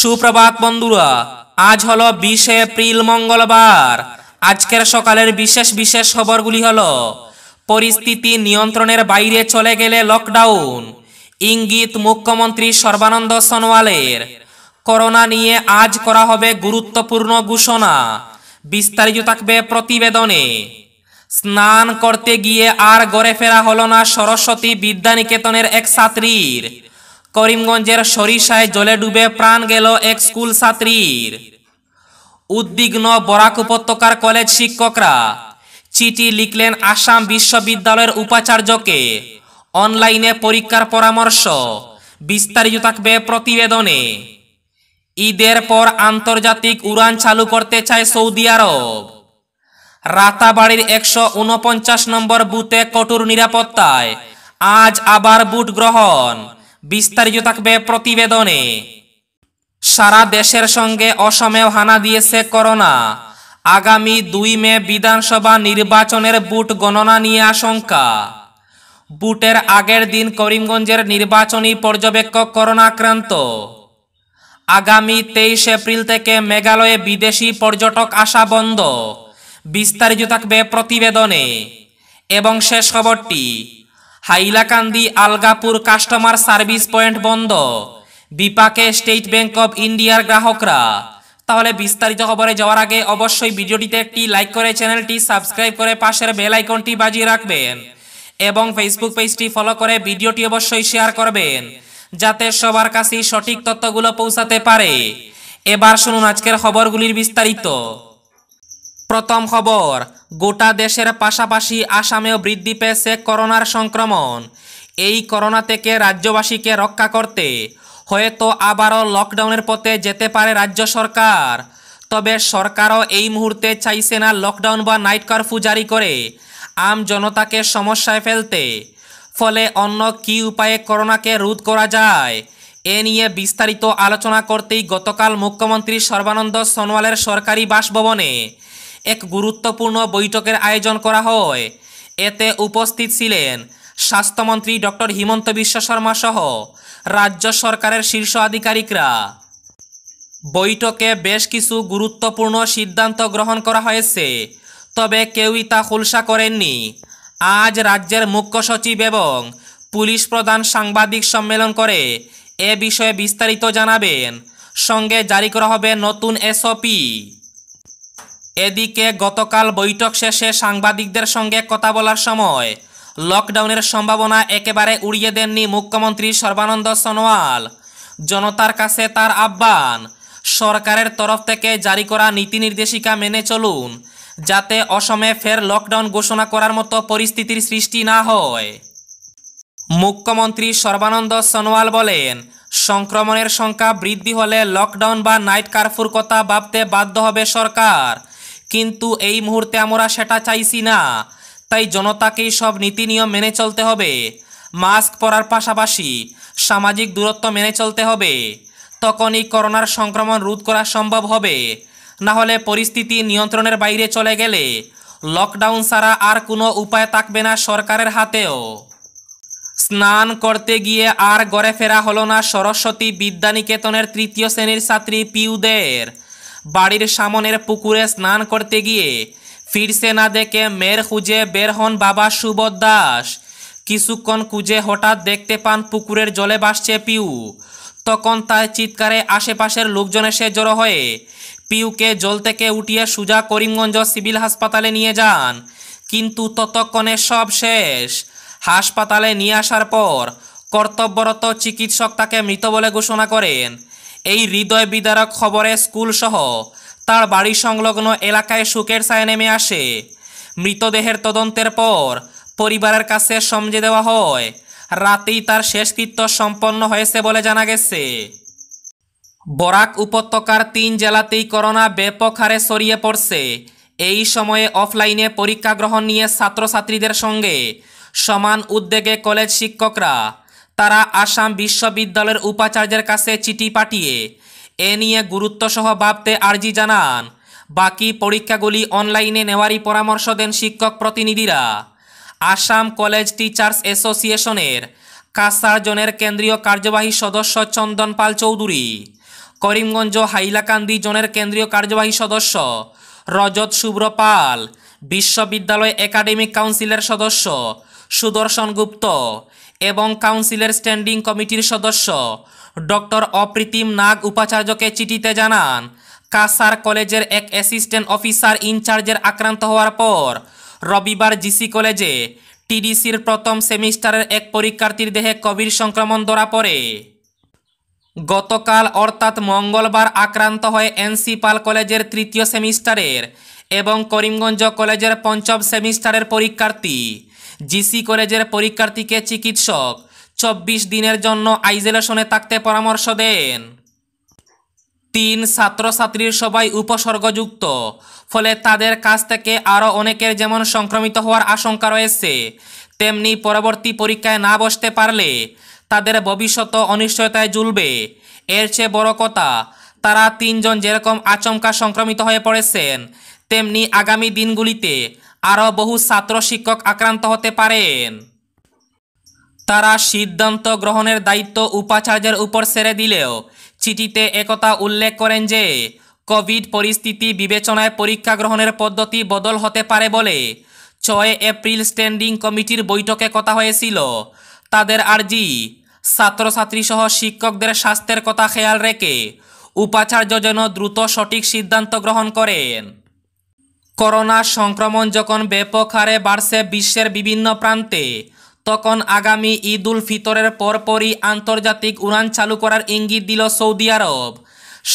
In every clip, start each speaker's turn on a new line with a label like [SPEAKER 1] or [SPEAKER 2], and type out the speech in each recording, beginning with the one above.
[SPEAKER 1] সুপ্রভাত বন্ধুরা আজ হলো বিশে এপ্রিল মঙ্গলবার আজকের সকালের বিশেষ বিশেষ খবরগুলি হলো পরিস্থিতি নিয়ন্ত্রণের বাইরে চলে গেলে লকডাউন ইঙ্গিত মুখ্যমন্ত্রী সর্বানন্দ সোনোয়ালের করোনা নিয়ে আজ করা হবে গুরুত্বপূর্ণ ঘোষণা বিস্তারিত থাকবে প্রতিবেদনে স্নান করতে গিয়ে আর গড়ে ফেরা হল না সরস্বতী বিদ্যানিকেতনের এক ছাত্রীর করিমগঞ্জের সরিষায় জলে ডুবে প্রাণ গেল এক স্কুল ছাত্রীর উদ্বিগ্ন বরাক উপত্যকার কলেজ শিক্ষকরা চিঠি লিখলেন আসাম বিশ্ববিদ্যালয়ের উপাচার্যকে অনলাইনে পরীক্ষার পরামর্শ বিস্তারিত থাকবে প্রতিবেদনে ঈদের পর আন্তর্জাতিক উড়ান চালু করতে চায় সৌদি আরব রাতাবাড়ির একশো উনপঞ্চাশ নম্বর বুথে কঠোর নিরাপত্তায় আজ আবার বুট গ্রহণ বিস্তারিত থাকবে প্রতিবেদনে সারা দেশের সঙ্গে অসমেও হানা দিয়েছে করোনা আগামী দুই মে বিধানসভা নির্বাচনের বুট গণনা নিয়ে আশঙ্কা বুটের আগের দিন করিমগঞ্জের নির্বাচনী পর্যবেক্ষক করোনা আক্রান্ত আগামী তেইশ এপ্রিল থেকে মেঘালয়ে বিদেশি পর্যটক আসা বন্ধ বিস্তারিত থাকবে প্রতিবেদনে এবং শেষ খবরটি Hailakandi Algapur customer service point বন্ধ বিপাকে স্টেট ব্যাংক অব ইন্ডিয়ার গ্রাহকরা তাহলে বিস্তারিত খবরে যাওয়ার আগে অবশ্যই ভিডিওটিতে একটি লাইক করে চ্যানেলটি সাবস্ক্রাইব করে পাশের বেল আইকনটি বাজিয়ে রাখবেন এবং ফেসবুক পেজটি ফলো করে ভিডিওটি অবশ্যই শেয়ার করবেন যাতে সবার কাছে সঠিক তথ্যগুলো পৌঁছাতে পারে এবার শুনুন আজকের খবরগুলির বিস্তারিত প্রথম খবর গোটা দেশের পাশাপাশি আসামেও বৃদ্ধি পেয়েছে করোনার সংক্রমণ এই করোনা থেকে রাজ্যবাসীকে রক্ষা করতে হয়তো আবারও লকডাউনের পথে যেতে পারে রাজ্য সরকার তবে সরকারও এই মুহূর্তে চাইছে না লকডাউন বা নাইট কারফু জারি করে আম জনতাকে সমস্যায় ফেলতে ফলে অন্য কি উপায়ে করোনাকে রোধ করা যায় এ নিয়ে বিস্তারিত আলোচনা করতেই গতকাল মুখ্যমন্ত্রী সর্বানন্দ সোনোয়ালের সরকারি বাসভবনে এক গুরুত্বপূর্ণ বৈঠকের আয়োজন করা হয় এতে উপস্থিত ছিলেন স্বাস্থ্যমন্ত্রী ডক্টর হিমন্ত বিশ্ব শর্মা সহ রাজ্য সরকারের শীর্ষ আধিকারিকরা বৈঠকে বেশ কিছু গুরুত্বপূর্ণ সিদ্ধান্ত গ্রহণ করা হয়েছে তবে কেউই তা খুলসা করেননি আজ রাজ্যের মুখ্য সচিব এবং পুলিশ প্রধান সাংবাদিক সম্মেলন করে এ বিষয়ে বিস্তারিত জানাবেন সঙ্গে জারি করা হবে নতুন এসওপি এদিকে গতকাল বৈঠক শেষে সাংবাদিকদের সঙ্গে কথা বলার সময় লকডাউনের সম্ভাবনা একেবারে উড়িয়ে দেননি মুখ্যমন্ত্রী সর্বানন্দ সোনোয়াল জনতার কাছে তার আহ্বান সরকারের তরফ থেকে জারি করা নীতি নির্দেশিকা মেনে চলুন যাতে অসমে ফের লকডাউন ঘোষণা করার মতো পরিস্থিতির সৃষ্টি না হয় মুখ্যমন্ত্রী সর্বানন্দ সোনোয়াল বলেন সংক্রমণের সংখ্যা বৃদ্ধি হলে লকডাউন বা নাইট কারফুর কথা ভাবতে বাধ্য হবে সরকার কিন্তু এই মুহূর্তে আমরা সেটা চাইছি না তাই জনতাকেই সব নীতি নিয়ম মেনে চলতে হবে মাস্ক পরার পাশাপাশি সামাজিক দূরত্ব মেনে চলতে হবে তখনই করোনার সংক্রমণ রোধ করা সম্ভব হবে না হলে পরিস্থিতি নিয়ন্ত্রণের বাইরে চলে গেলে লকডাউন ছাড়া আর কোনো উপায় থাকবে না সরকারের হাতেও স্নান করতে গিয়ে আর গড়ে ফেরা হলো না সরস্বতী বিদ্যানিকেতনের তৃতীয় শ্রেণীর ছাত্রী পিউদের বাড়ির সামনের পুকুরে স্নান করতে গিয়ে ফিরছে না দেখে মেয়ের খুঁজে বের হন বাবা সুবোধ দাস কিছুক্ষণ খুঁজে হঠাৎ দেখতে পান পুকুরের জলে ভাসছে পিউ তখন তার চিৎকারে আশেপাশের লোকজন এসে জড়ো হয়ে পিউকে জল থেকে উঠিয়ে সুজা করিমগঞ্জ সিভিল হাসপাতালে নিয়ে যান কিন্তু ততক্ষণে সব শেষ হাসপাতালে নিয়ে আসার পর কর্তব্যরত চিকিৎসক তাকে মৃত বলে ঘোষণা করেন এই হৃদয় বিদারক খবরে স্কুলসহ তার বাড়ি সংলগ্ন এলাকায় সুখের ছায় নেমে আসে মৃতদেহের তদন্তের পর পরিবারের কাছে সমঝে দেওয়া হয় রাতেই তার শেষকৃত্য সম্পন্ন হয়েছে বলে জানা গেছে বরাক উপত্যকার তিন জেলাতেই করোনা ব্যাপক হারে ছড়িয়ে পড়ছে এই সময়ে অফলাইনে পরীক্ষা গ্রহণ নিয়ে ছাত্রছাত্রীদের সঙ্গে সমান উদ্বেগে কলেজ শিক্ষকরা তারা আসাম বিশ্ববিদ্যালয়ের উপাচার্যের কাছে চিঠি পাঠিয়ে এ নিয়ে গুরুত্বসহ ভাবতে আর্জি জানান বাকি পরীক্ষাগুলি অনলাইনে নেওয়ারই পরামর্শ দেন শিক্ষক প্রতিনিধিরা আসাম কলেজ টিচার্স অ্যাসোসিয়েশনের কাসারজনের কেন্দ্রীয় কার্যবাহী সদস্য চন্দন পাল চৌধুরী করিমগঞ্জ হাইলাকান্দি জোনের কেন্দ্রীয় কার্যবাহী সদস্য রজত শুভ্র পাল বিশ্ববিদ্যালয় একাডেমিক কাউন্সিলের সদস্য সুদর্শন গুপ্ত এবং কাউন্সিলের স্ট্যান্ডিং কমিটির সদস্য ডক্টর অপ্রীতিম নাগ উপাচার্যকে চিঠিতে জানান কাসার কলেজের এক অ্যাসিস্ট্যান্ট অফিসার ইনচার্জের আক্রান্ত হওয়ার পর রবিবার জিসি কলেজে টিডিসির প্রথম সেমিস্টারের এক পরীক্ষার্থীর দেহে কবির সংক্রমণ ধরা পড়ে গতকাল অর্থাৎ মঙ্গলবার আক্রান্ত হয়ে এনসি পাল কলেজের তৃতীয় সেমিস্টারের এবং করিমগঞ্জ কলেজের পঞ্চম সেমিস্টারের পরীক্ষার্থী জিসি কলেজের পরীক্ষার্থীকে চিকিৎসক চব্বিশ দিনের জন্য আইসোলেশনে থাকতে পরামর্শ দেন তিন ছাত্রছাত্রীর সবাই উপসর্গযুক্ত ফলে তাদের কাছ থেকে আরও অনেকের যেমন সংক্রমিত হওয়ার আশঙ্কা রয়েছে তেমনি পরবর্তী পরীক্ষায় না বসতে পারলে তাদের ভবিষ্যত অনিশ্চয়তায় জুলবে এর চেয়ে বড় কথা তারা তিনজন যেরকম আচমকা সংক্রমিত হয়ে পড়েছেন তেমনি আগামী দিনগুলিতে আরও বহু ছাত্র শিক্ষক আক্রান্ত হতে পারেন তারা সিদ্ধান্ত গ্রহণের দায়িত্ব উপাচার্যের উপর ছেড়ে দিলেও চিঠিতে একথা উল্লেখ করেন যে কোভিড পরিস্থিতি বিবেচনায় পরীক্ষা গ্রহণের পদ্ধতি বদল হতে পারে বলে ছয় এপ্রিল স্ট্যান্ডিং কমিটির বৈঠকে কথা হয়েছিল তাদের আর্জি ছাত্রছাত্রীসহ শিক্ষকদের স্বাস্থ্যের কথা খেয়াল রেখে উপাচার্য যেন দ্রুত সঠিক সিদ্ধান্ত গ্রহণ করেন করোনা সংক্রমণ যখন ব্যাপক হারে বাড়ছে বিশ্বের বিভিন্ন প্রান্তে তখন আগামী ঈদ উল ফিতরের পরপরই আন্তর্জাতিক উড়ান চালু করার ইঙ্গিত দিল সৌদি আরব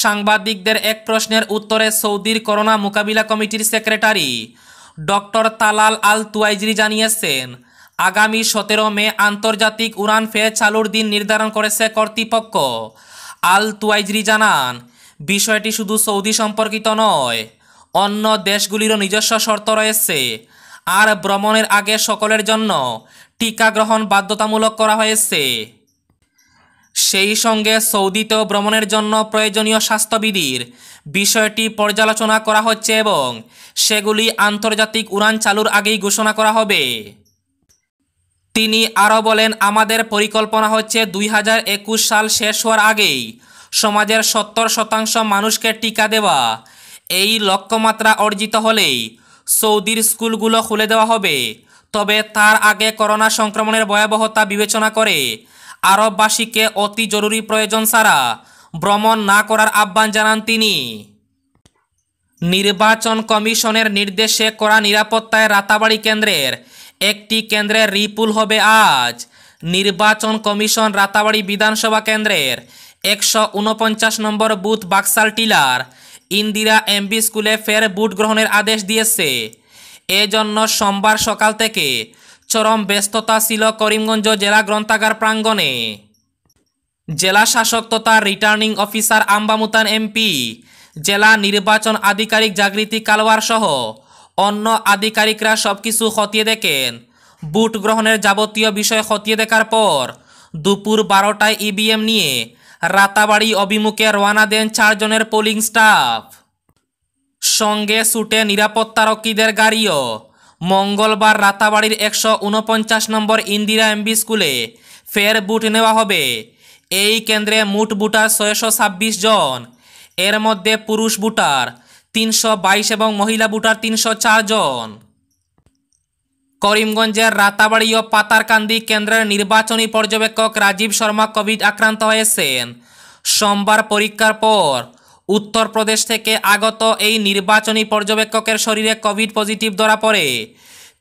[SPEAKER 1] সাংবাদিকদের এক প্রশ্নের উত্তরে সৌদির করোনা মোকাবিলা কমিটির secretary doctor Talal Al Tuwaijri জানিয়েছেন আগামী সতেরো মে আন্তর্জাতিক উড়ান ফের চালুর দিন নির্ধারণ করেছে কর্তৃপক্ষ আল তুয়াইজরি জানান বিষয়টি শুধু সৌদি সম্পর্কিত নয় অন্য দেশগুলিরও নিজস্ব শর্ত রয়েছে আর ভ্রমণের আগে সকলের জন্য টিকা গ্রহণ বাধ্যতামূলক করা হয়েছে সেই সঙ্গে সৌদিতেও ভ্রমণের জন্য প্রয়োজনীয় স্বাস্থ্যবিধির বিষয়টি পর্যালোচনা করা হচ্ছে এবং সেগুলি আন্তর্জাতিক উড়ান চালুর আগেই ঘোষণা করা হবে তিনি আরও বলেন আমাদের পরিকল্পনা হচ্ছে দুই সাল শেষ হওয়ার আগেই সমাজের সত্তর শতাংশ মানুষকে টিকা দেওয়া এই লক্ষ্যমাত্রা অর্জিত হলেই সৌদির স্কুলগুলো খুলে দেওয়া হবে তবে তার আগে করোনা সংক্রমণের ভয়াবহতা বিবেচনা করে আরববাসীকে অতি জরুরি প্রয়োজন ছাড়া ভ্রমণ না করার আহ্বান জানান তিনি নির্বাচন কমিশনের নির্দেশে করা নিরাপত্তায় রাতাবাড়ি কেন্দ্রের একটি কেন্দ্রের রিপুল হবে আজ নির্বাচন কমিশন রাতাবাড়ি বিধানসভা কেন্দ্রের একশো নম্বর বুথ বাক্সাল টিলার ইন্দিরা এমবি স্কুলে ফের বুট গ্রহণের আদেশ দিয়েছে এজন্য সোমবার সকাল থেকে চরম ব্যস্ততা ছিল করিমগঞ্জ জেলা গ্রন্থাগার প্রাঙ্গণে জেলা শাসক তথা রিটার্নিং অফিসার আম্বামুতান এমপি জেলা নির্বাচন আধিকারিক জাগৃতি কালওয়ার সহ অন্য আধিকারিকরা সব কিছু খতিয়ে দেখেন বুট গ্রহণের যাবতীয় বিষয় খতিয়ে দেখার পর দুপুর বারোটায় ইভিএম নিয়ে রাতাবাড়ি অভিমুখে রওনা দেন চারজনের পোলিং স্টাফ সঙ্গে ছুটে নিরাপত্তারক্ষীদের গাড়িও মঙ্গলবার রাতাবাড়ির একশো উনপঞ্চাশ নম্বর ইন্দিরা এমবি স্কুলে ফের বুট নেওয়া হবে এই কেন্দ্রে মুট বুটার ছয়শো ছাব্বিশ জন এর মধ্যে পুরুষ বুটার তিনশো বাইশ এবং মহিলা বুটার তিনশো জন করিমগঞ্জের রাতাবাড়ি ও পাতারকান্দি কেন্দ্রের নির্বাচনী পর্যবেক্ষক রাজীব শর্মা কোভিড আক্রান্ত হয়েছেন সোমবার পরীক্ষার পর উত্তরপ্রদেশ থেকে আগত এই নির্বাচনী পর্যবেক্ষকের শরীরে কোভিড পজিটিভ ধরা পড়ে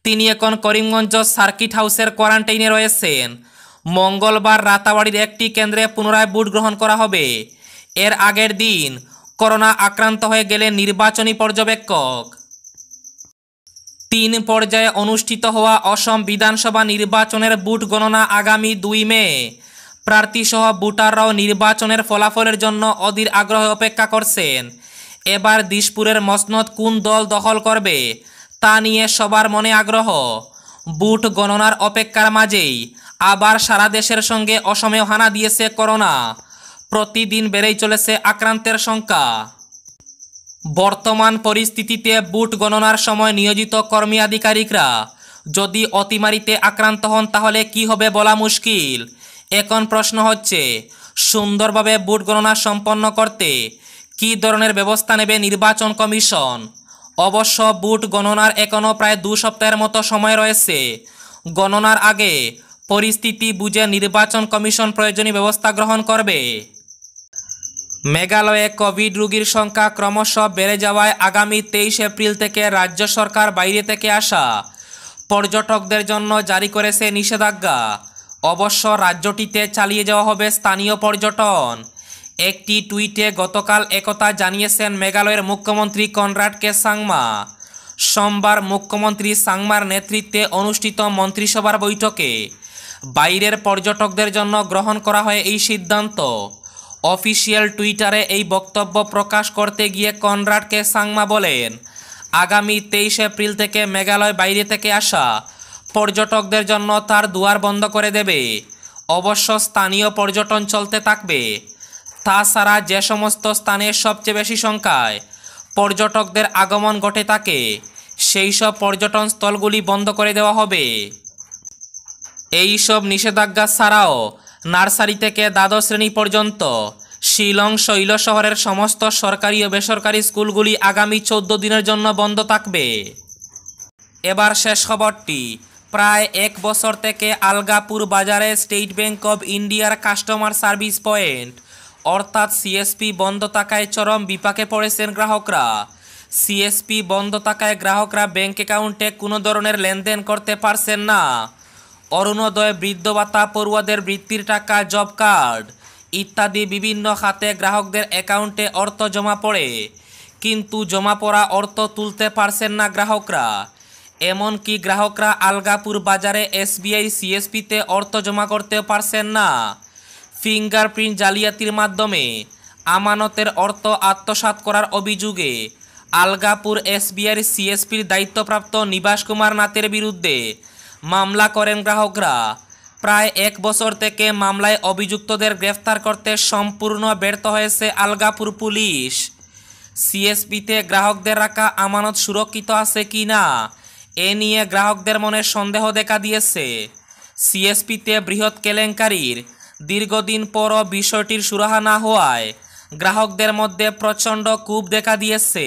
[SPEAKER 1] তিনি এখন করিমগঞ্জ সার্কিট হাউসের কোয়ারেন্টাইনে রয়েছেন মঙ্গলবার রাতাবাড়ির একটি কেন্দ্রে পুনরায় ভোট গ্রহণ করা হবে এর আগের দিন করোনা আক্রান্ত হয়ে গেলে নির্বাচনী পর্যবেক্ষক তিন পর্যায়ে অনুষ্ঠিত হওয়া অসম বিধানসভা নির্বাচনের বুট গণনা আগামী দুই মে প্রার্থীসহ ভোটাররাও নির্বাচনের ফলাফলের জন্য অধীর আগ্রহে অপেক্ষা করছেন এবার দিশপুরের মসনদ কোন দল দখল করবে তা নিয়ে সবার মনে আগ্রহ বুট গণনার অপেক্ষার মাঝেই আবার সারা দেশের সঙ্গে অসমেও হানা দিয়েছে করোনা প্রতিদিন বেড়েই চলেছে আক্রান্তের সংখ্যা বর্তমান পরিস্থিতিতে বুট গণনার সময় নিয়োজিত কর্মী আধিকারিকরা যদি অতিমারিতে আক্রান্ত হন তাহলে কি হবে বলা মুশকিল এখন প্রশ্ন হচ্ছে সুন্দরভাবে বুট গণনা সম্পন্ন করতে কি ধরনের ব্যবস্থা নেবে নির্বাচন কমিশন অবশ্য বুট গণনার এখনও প্রায় দু সপ্তাহের মতো সময় রয়েছে গণনার আগে পরিস্থিতি বুঝে নির্বাচন কমিশন প্রয়োজনীয় ব্যবস্থা গ্রহণ করবে মেঘালয়ে কোভিড রোগীর সংখ্যা ক্রমশ বেড়ে যাওয়ায় আগামী তেইশ এপ্রিল থেকে রাজ্য সরকার বাইরে থেকে আসা পর্যটকদের জন্য জারি করেছে নিষেধাজ্ঞা অবশ্য রাজ্যটিতে চালিয়ে যাওয়া হবে স্থানীয় পর্যটন একটি টুইটে গতকাল একথা জানিয়েছেন মেঘালয়ের মুখ্যমন্ত্রী কনরাড কে সাংমা সোমবার মুখ্যমন্ত্রী সাংমার নেতৃত্বে অনুষ্ঠিত মন্ত্রিসভার বৈঠকে বাইরের পর্যটকদের জন্য গ্রহণ করা হয় এই সিদ্ধান্ত অফিসিয়াল টুইটারে এই বক্তব্য প্রকাশ করতে গিয়ে কনরাডকে সাংমা বলেন আগামী তেইশ এপ্রিল থেকে মেঘালয় বাইরে থেকে আসা পর্যটকদের জন্য তার দুয়ার বন্ধ করে দেবে অবশ্য স্থানীয় পর্যটন চলতে থাকবে তাছাড়া যে সমস্ত স্থানে সবচেয়ে বেশি সংখ্যায় পর্যটকদের আগমন ঘটে থাকে সেই সব পর্যটন স্থলগুলি বন্ধ করে দেওয়া হবে এই সব নিষেধাজ্ঞা ছাড়াও নার্সারি থেকে দ্বাদশ শ্রেণী পর্যন্ত শিলং শৈল শহরের সমস্ত সরকারি ও বেসরকারি স্কুলগুলি আগামী চৌদ্দ দিনের জন্য বন্ধ থাকবে এবার শেষ খবরটি প্রায় এক বছর থেকে আলগাপুর বাজারে স্টেট ব্যাংক অব ইন্ডিয়ার কাস্টমার সার্ভিস পয়েন্ট অর্থাৎ সিএসপি বন্ধ থাকায় চরম বিপাকে পড়েছেন গ্রাহকরা সিএসপি বন্ধ থাকায় গ্রাহকরা ব্যাঙ্ক অ্যাকাউন্টে কোনো ধরনের লেনদেন করতে পারছেন না অরুণোদয় বৃদ্ধ ভাতা পড়ুয়াদের বৃত্তির টাকা জব কার্ড ইত্যাদি বিভিন্ন খাতে গ্রাহকদের অ্যাকাউন্টে অর্থ জমা পড়ে কিন্তু জমা পড়া অর্থ তুলতে পারছেন না গ্রাহকরা এমনকি গ্রাহকরা আলগাপুর বাজারে এসবিআই সিএসপিতে অর্থ জমা করতে পারছেন না ফিঙ্গারপ্রিন্ট জালিয়াতির মাধ্যমে আমানতের অর্থ আত্মসাত করার অভিযোগে আলগাপুর এসবিআই সিএসপির দায়িত্বপ্রাপ্ত নিবাস কুমার নাথের বিরুদ্ধে মামলা করেন গ্রাহকরা প্রায় এক বছর থেকে মামলায় অভিযুক্তদের গ্রেফতার করতে সম্পূর্ণ ব্যর্থ হয়েছে আলগাপুর পুলিশ সিএসপিতে গ্রাহকদের রাখা আমানত সুরক্ষিত আছে কি না এ নিয়ে গ্রাহকদের মনে সন্দেহ দেখা দিয়েছে সিএসপিতে বৃহৎ কেলেঙ্কারির দীর্ঘদিন পরও বিষয়টির সুরাহা না হওয়ায় গ্রাহকদের মধ্যে প্রচণ্ড কূপ দেখা দিয়েছে